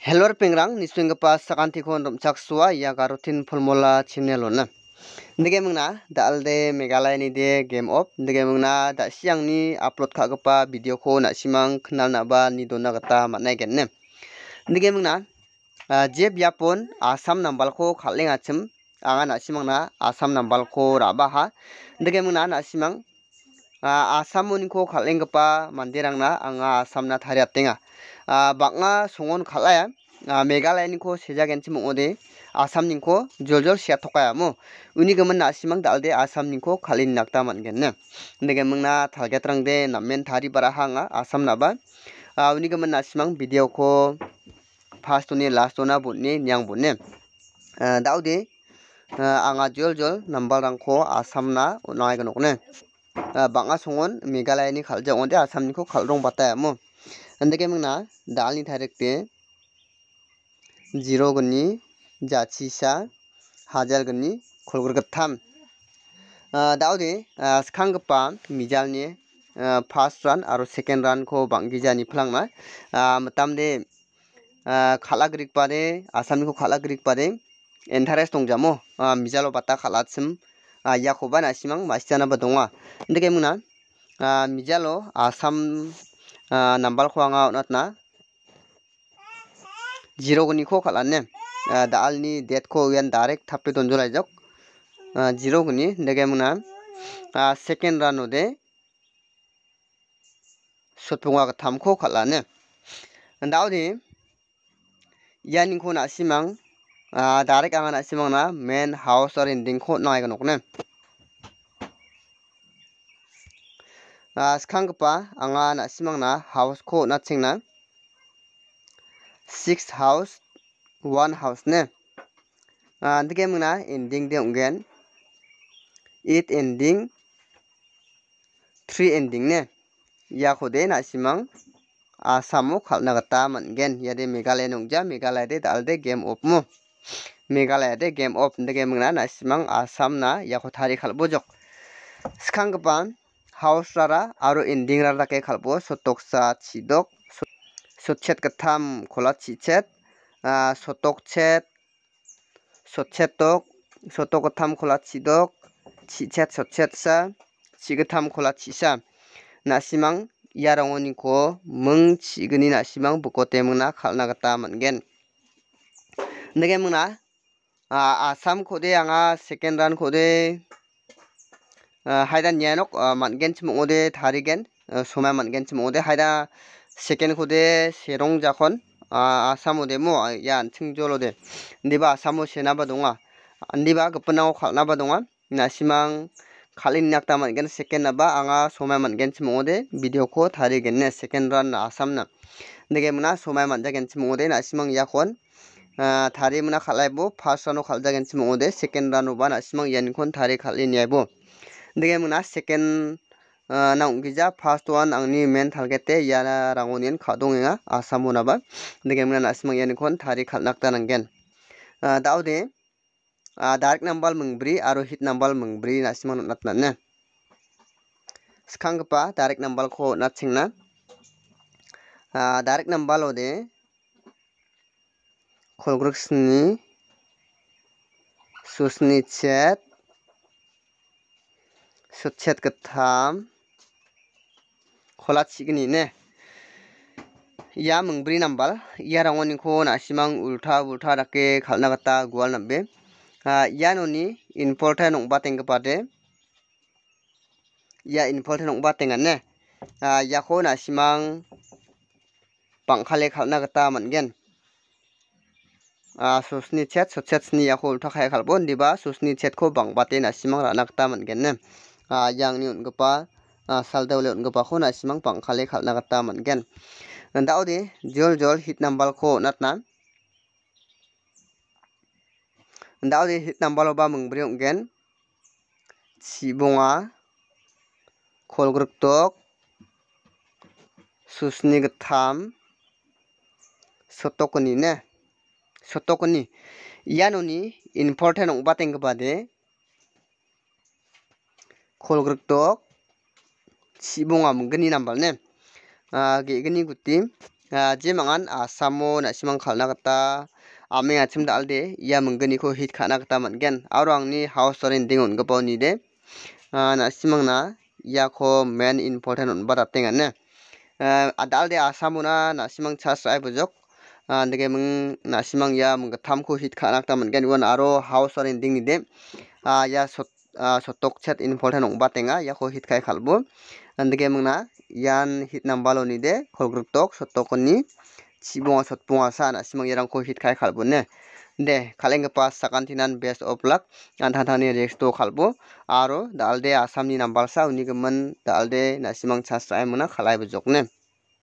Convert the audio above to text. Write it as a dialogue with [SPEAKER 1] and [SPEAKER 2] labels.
[SPEAKER 1] Hellor pingrang ni swing pas sakan tikon rom cak sua ya garutin formula channel ona. Nige mengna da alde megalai ni de game op. Nige mengna da siang ni upload kak gepa video ko nak simang kenal nak ba ni dona kata mak naik ene. Nige mengna jeb ya pun asam nambal ko kaling acem. Angan nak simang na asam nambal ko raba ha. Nige mengna nak simang asam uniko kaling gepa mandirang na anga asam na thariat tengah. bakna songon k a l a y a meghalaya n i n k o s e j a g e n c i mongode asam n i k o joljol sia tokaya mo uni g e m a n na simang dalde asam n i k o k a l i n nakta mangenne ndege mangna t a l g e t r a n g de namen t a r i bara hanga asam naba uni g e m a n na simang video ko p a s t o ni last ona bunni nyang bunne daude anga joljol n a m b a l rangko asamna unai ganokne banga songon m e g a l a y ni khalja onde asam n i k o k a l r o n g bataya mo అందుకే మీకు నా దాల్ని థायरेक्टे जीरो गन्नी जाचिसा हजार गन्नी खोलग्रगथाम दाउदे स्खांगपा मिजालनि फार्स्ट रान आरो सेकेंड रान को बांगिजानि फ्लांमा मतामदे खालाग्रिक पारे आसामनिखौ खालाग्रिक पारे इन्टारेस्ट दंजामो मिजालो बाता खालासिम याखौ बानासिमां मासिजानाबो दङ అందుకే మున మిజాలో Assam number khoang out nat na zero guni kho khalan ne dal ni date ko yan direct thapi don jolai jok zero guni dege muna second run ode sotpunga tham kho khalan ne ndaw di yan ko na simang direct anga na simang na main house or ending ko na ga nokne skangpa anga na simang na house ko na ching na six house one house ne and game na ending de ungen it ending three ending ne ya khode na simang asamu khalna gata man gen yade megalay nong ja megalay de dalde game op mo megalay de game op de game na na simang asam na ya khothari khalbo jok skangpan house रारा आरो इंडिंग रारा के खालपो सतोक्सा छिदोक सोचेत कथाम खोला छिचेत सतोक छेत सोचेतोक सतो कथाम खोला छिदोक छिचेत सोचेत सा छिगथाम खोला छिसा नासिमां यारोंनि को मंग छिगनि नासिमां बुकोते मंगना खालना गता मनगेन नगे मंगना आसाम खोदे आंगा सेकेंड रान खोदे 어, 하이다 니아녹 어, 만겐 침 오데 다리겐 소마 어, 만겐 침 오데 하이다 세켄 고데 세롱 자콘 아사모 데모 얀 층졸로데 니바 아사모 세나바 동아 아, 니바 급나고 칼나바 동아 나시망 칼린 약다 만겐 세켄 나바 앙아 소마 만겐 침 오데 비디오 코 다리겐 네 세켄 란 아삼나 네게 문아 소마 만겐 침 오데 나시망 야콘 아, 다리 문화 칼라이보 파스라노 칼자겐 침 오데 세켄 라노바 나시망 얀콘 다리 칼린 야보 dege muna second uh, naung gija first one ang ni main target te ya rangonin khadong nga asamu na ba dege muna nasmang yan kon thari khalnak ta nangen uh, daw de uh, direct number mung bri aro hit number mung bri nasmang nat nat na skang pa direct number ko nat sing na direct number ode kolgruks ni susni chat सच्चेत कथाम खोला चिकनी ने या मंगब्री नंबर या रंगों निको नासिमांग उल्टा उल्टा रखे खालना कता गुआल नब्बे आ या नोनी इनपोर्टेन उंबातेंग के पादे या इनपोर्टेन उंबातेंग ने आ या को नासिमांग पंखले खालना कता मंगेन आ सुसनी चेत सच्चेत नहीं या को उल्टा खाया खालपोन दिबा सुसनी चेत को बंग बाते नासिमांग रा� ajang ha, ni ungkapa ha, saldeule ungkapa kona simang pangkale khalna gata mangen. Nandau di jol jol hit nambal ko natnan. Nandau di hit nambal oba mengbri mangen. Cibunga kolgruktok susni getam sotokuni ne sotokuni. Ia nuni important ungkapa tengkapa deh kolokrok sibong am gani nambal ne a ge gani guti a je mangan asamo na simang khalna kata ame achim dal de ya mangani ko hit khana kata man gen aro ang ni house rent ding on gapo ni de a na simang na ya ko main important on bata tenga ne a dal de asamo na na simang chas rai bujok a nege mang na simang ya mang tham ko hit khana kata man gen won aro house rent ding ni de a ya sotok chat involved hanong batenga ya ko hit kai khalbu andike mangna yan hit nam balo ni de khol group tok sotok ni sibong sot pung asa na simang yarang ko hit kai khalbu ne de khaleng pa sakan tinan best of luck and thana ni rex to khalbu aro dalde asam ni nam balsa uni ge man dalde na simang chas trai mangna khalai bu jok ne